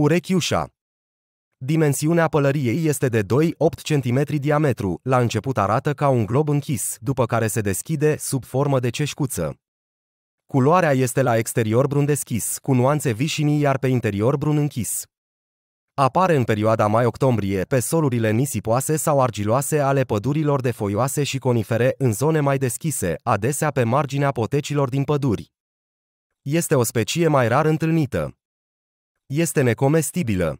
Urechiușa Dimensiunea pălăriei este de 2-8 cm diametru, la început arată ca un glob închis, după care se deschide sub formă de ceșcuță. Culoarea este la exterior brun deschis, cu nuanțe vișinii, iar pe interior brun închis. Apare în perioada mai-octombrie pe solurile nisipoase sau argiloase ale pădurilor de foioase și conifere în zone mai deschise, adesea pe marginea potecilor din păduri. Este o specie mai rar întâlnită. Este necomestibilă.